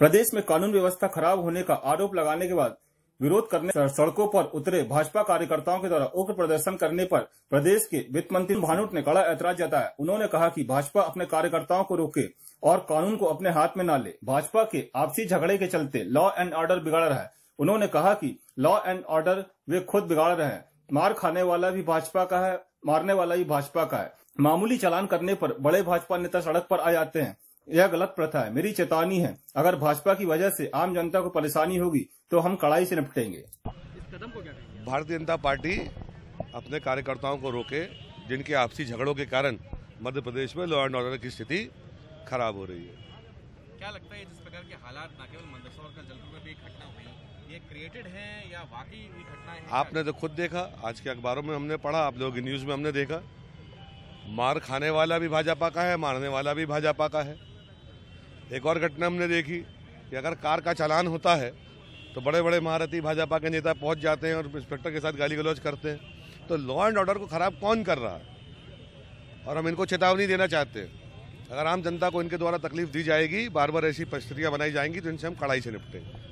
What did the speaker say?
प्रदेश में कानून व्यवस्था खराब होने का आरोप लगाने के बाद विरोध करने सड़कों पर उतरे भाजपा कार्यकर्ताओं के द्वारा उग्र प्रदर्शन करने पर प्रदेश के वित्त मंत्री भानुट ने कड़ा ऐतराज जताया उन्होंने कहा कि भाजपा अपने कार्यकर्ताओं को रोके और कानून को अपने हाथ में न ले भाजपा के आपसी झगड़े के चलते लॉ एंड ऑर्डर बिगाड़ रहा है उन्होंने कहा कि लॉ एंड ऑर्डर वे खुद बिगाड़ रहे हैं मार खाने वाला भी भाजपा का है मारने वाला भी भाजपा का है मामूली चलान करने पर बड़े भाजपा नेता सड़क पर आ जाते हैं यह गलत प्रथा है मेरी चेतावनी है अगर भाजपा की वजह से आम जनता को परेशानी होगी तो हम कड़ाई से निपटेंगे भारतीय जनता पार्टी अपने कार्यकर्ताओं को रोके जिनके आपसी झगड़ों के कारण मध्य प्रदेश में लॉ एंड ऑर्डर की स्थिति खराब हो रही है क्या लगता है जिस प्रकार के हालात न केवल मंदसौर का जलपुर में भी घटना हुई ये क्रिएटेड है या वाकई घटना है आपने तो खुद देखा आज के अखबारों में हमने पढ़ा आप लोगों की न्यूज में हमने देखा मार खाने वाला भी भाजपा का है मारने वाला भी भाजपा का है एक और घटना हमने देखी कि अगर कार का चालान होता है तो बड़े बड़े महारथी भाजपा के नेता पहुंच जाते हैं और इंस्पेक्टर के साथ गाली गलौज करते हैं तो लॉ एंड ऑर्डर को खराब कौन कर रहा है और हम इनको चेतावनी देना चाहते हैं अगर आम जनता को इनके द्वारा तकलीफ दी जाएगी बार बार ऐसी परिस्थितियाँ बनाई जाएंगी तो इनसे हम कड़ाई से निपटेंगे